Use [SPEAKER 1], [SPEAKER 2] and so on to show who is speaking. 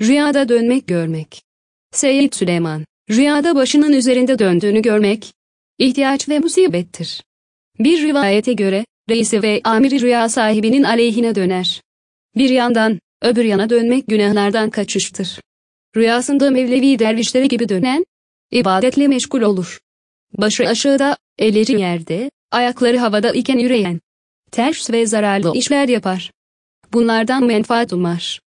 [SPEAKER 1] Rüyada dönmek görmek. Seyyid Süleyman, rüyada başının üzerinde döndüğünü görmek, ihtiyaç ve musibettir. Bir rivayete göre, reisi ve amiri rüya sahibinin aleyhine döner. Bir yandan, öbür yana dönmek günahlardan kaçıştır. Rüyasında Mevlevi dervişleri gibi dönen, ibadetle meşgul olur. Başı aşağıda, elleri yerde, ayakları havada iken üreyen. Ters ve zararlı işler yapar. Bunlardan menfaat umar.